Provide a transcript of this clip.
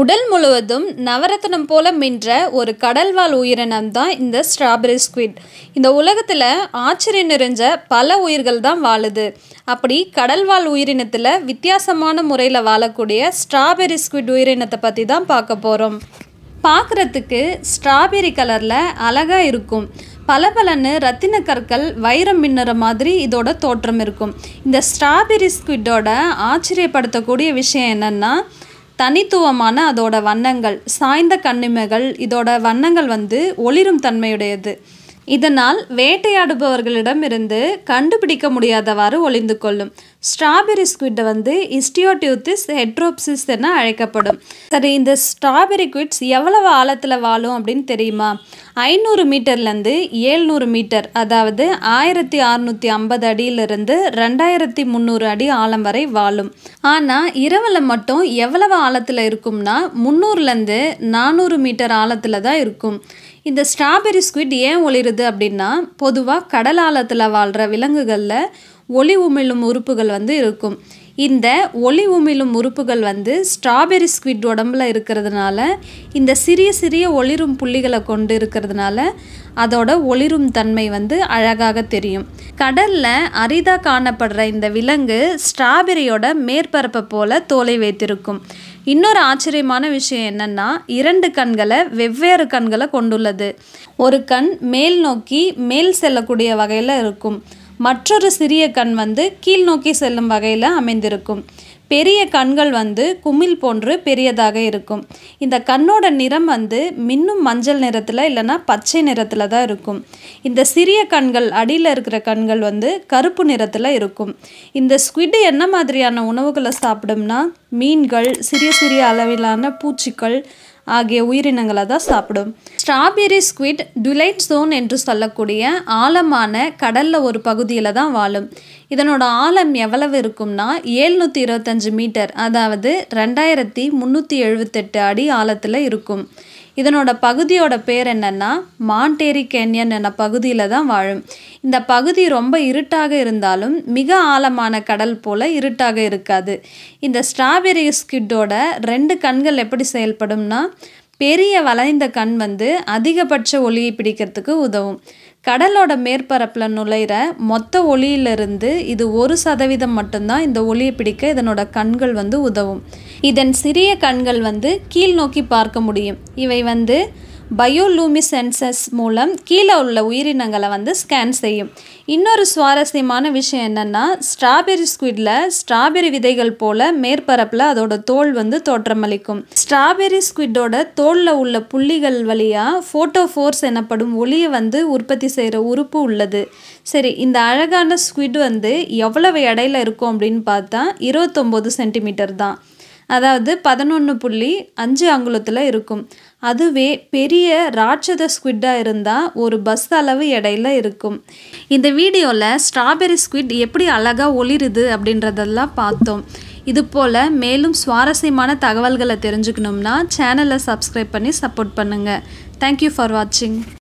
உடல் முழுவதும் நவரத்தனம் போல மின்ற ஒரு கடல்வாழ் உயிரினம் தான் இந்த ஸ்ட்ராபெரி ஸ்குவிட் இந்த உலகத்தில் ஆச்சரியம் நிறைஞ்ச பல உயிர்கள் தான் வாழுது அப்படி கடல்வாழ் உயிரினத்தில் வித்தியாசமான முறையில் வாழக்கூடிய ஸ்ட்ராபெரி ஸ்குவிட் உயிரினத்தை பற்றி தான் பார்க்க போகிறோம் பார்க்குறதுக்கு ஸ்ட்ராபெரி கலரில் அழகாக இருக்கும் பல பலன்னு ரத்தின கற்கள் வைரம் மின்னுற மாதிரி இதோட தோற்றம் இருக்கும் இந்த ஸ்ட்ராபெரி ஸ்குவிட்டோட ஆச்சரியப்படுத்தக்கூடிய விஷயம் என்னென்னா தனித்துவமான அதோட வண்ணங்கள் சாய்ந்த கண்ணிமைகள் இதோட வண்ணங்கள் வந்து ஒளிரும் தன்மையுடையது இதனால் வேட்டையாடுபவர்களிடமிருந்து கண்டுபிடிக்க முடியாதவாறு ஒளிந்து கொள்ளும் ஸ்ட்ராபெரி ஸ்குவிட் வந்து இஸ்டியோடியூத்திஸ் ஹெட்ரோப்சிஸ் என அழைக்கப்படும் சரி இந்த ஸ்ட்ராபெரி குவிட்ஸ் எவ்வளவு ஆழத்தில் வாழும் அப்படின்னு தெரியுமா ஐநூறு மீட்டர்லேருந்து ஏழ்நூறு மீட்டர் அதாவது ஆயிரத்தி அறுநூற்றி ஐம்பது அடியிலிருந்து ரெண்டாயிரத்தி முந்நூறு அடி ஆழம் வரை வாழும் ஆனால் இரவில் மட்டும் எவ்வளவு ஆழத்தில் இருக்கும்னா முந்நூறுலேருந்து நானூறு மீட்டர் ஆழத்தில் தான் இருக்கும் இந்த ஸ்ட்ராபெரி ஸ்குவிட் ஏன் ஒளிருது அப்படின்னா பொதுவாக ஆழத்தில் வாழ்கிற விலங்குகளில் ஒளி உமிழும் உறுப்புகள் வந்து இருக்கும் இந்த ஒளி உமிழும் உறுப்புகள் வந்து ஸ்ட்ராபெரி ஸ்குவிட் உடம்புல இருக்கிறதுனால இந்த சிறிய சிறிய ஒளிரும் புள்ளிகளை கொண்டு இருக்கிறதுனால அதோட ஒளிரும் தன்மை வந்து அழகாக தெரியும் கடலில் அரிதாக காணப்படுற இந்த விலங்கு ஸ்ட்ராபெரியோட மேற்பரப்பை போல தோலை வைத்திருக்கும் இன்னொரு ஆச்சரியமான விஷயம் என்னென்னா இரண்டு கண்களை வெவ்வேறு கண்களை கொண்டுள்ளது ஒரு கண் மேல் நோக்கி மேல் செல்லக்கூடிய வகையில் இருக்கும் மற்றொரு சிறிய கண் வந்து கீழ் நோக்கி செல்லும் வகையில் அமைந்திருக்கும் பெரிய கண்கள் வந்து குமிழ் போன்று பெரியதாக இருக்கும் இந்த கண்ணோட நிறம் வந்து மின்னும் மஞ்சள் நிறத்தில் இல்லைன்னா பச்சை நிறத்தில் தான் இருக்கும் இந்த சிறிய கண்கள் அடியில் இருக்கிற கண்கள் வந்து கருப்பு நிறத்தில் இருக்கும் இந்த ஸ்குவிட்டு என்ன மாதிரியான உணவுகளை சாப்பிடும்னா மீன்கள் சிறிய சிறிய அளவிலான பூச்சிகள் ஆகிய உயிரினங்களை தான் சாப்பிடும் ஸ்ட்ராபெரி ஸ்குவிட் டுலைட் ஸோன் என்று சொல்லக்கூடிய ஆழமான கடலில் ஒரு பகுதியில் தான் வாழும் இதனோட ஆழம் எவ்வளவு இருக்கும்னா ஏழ்நூற்றி இருபத்தஞ்சு மீட்டர் அதாவது ரெண்டாயிரத்தி முந்நூற்றி எழுபத்தெட்டு அடி ஆழத்தில் இருக்கும் இதனோட பகுதியோட பேர் என்னென்னா மாண்டேரி கேன்யன் என பகுதியில் தான் வாழும் இந்த பகுதி ரொம்ப இருட்டாக இருந்தாலும் மிக ஆழமான கடல் போல் இருட்டாக இருக்காது இந்த ஸ்ட்ராபெரி ஸ்கிட்டோட ரெண்டு கண்கள் எப்படி செயல்படும்னா பெரிய வளைந்த கண் வந்து அதிகபட்ச ஒளியை பிடிக்கிறதுக்கு உதவும் கடலோட மேற்பரப்பில் நுழையிற மொத்த ஒளியிலிருந்து இது ஒரு சதவீதம் மட்டும்தான் இந்த ஒளியை பிடிக்க இதனோட கண்கள் வந்து உதவும் இதன் சிறிய கண்கள் வந்து கீழ் நோக்கி பார்க்க முடியும் இவை வந்து பயோலூமிசென்சஸ் மூலம் கீழே உள்ள உயிரினங்களை வந்து ஸ்கேன் செய்யும் இன்னொரு சுவாரஸ்யமான விஷயம் என்னென்னா ஸ்ட்ராபெரி ஸ்குவிடில் ஸ்ட்ராபெரி விதைகள் போல் மேற்பரப்பில் அதோட தோல் வந்து தோற்றமளிக்கும் ஸ்ட்ராபெரி ஸ்குவிட்டோட தோலில் உள்ள புள்ளிகள் வழியாக ஃபோட்டோ ஃபோர்ஸ் எனப்படும் ஒளியை வந்து உற்பத்தி செய்கிற உறுப்பு உள்ளது சரி இந்த அழகான ஸ்குவிட் வந்து எவ்வளவு எடையில் இருக்கும் அப்படின்னு பார்த்தா இருபத்தொம்போது சென்டிமீட்டர் தான் அதாவது பதினொன்று புள்ளி அஞ்சு அங்குலத்தில் இருக்கும் அதுவே பெரிய ராட்சத ஸ்குவிட்டாக இருந்தால் ஒரு பஸ் அளவு இடையில இருக்கும் இந்த வீடியோவில் ஸ்ட்ராபெரி ஸ்குவிட் எப்படி அழகாக ஒளிருது அப்படின்றதெல்லாம் பார்த்தோம் இது போல் மேலும் சுவாரஸ்யமான தகவல்களை தெரிஞ்சுக்கணும்னா சேனலை சப்ஸ்கிரைப் பண்ணி சப்போர்ட் பண்ணுங்கள் தேங்க்யூ ஃபார் வாட்சிங்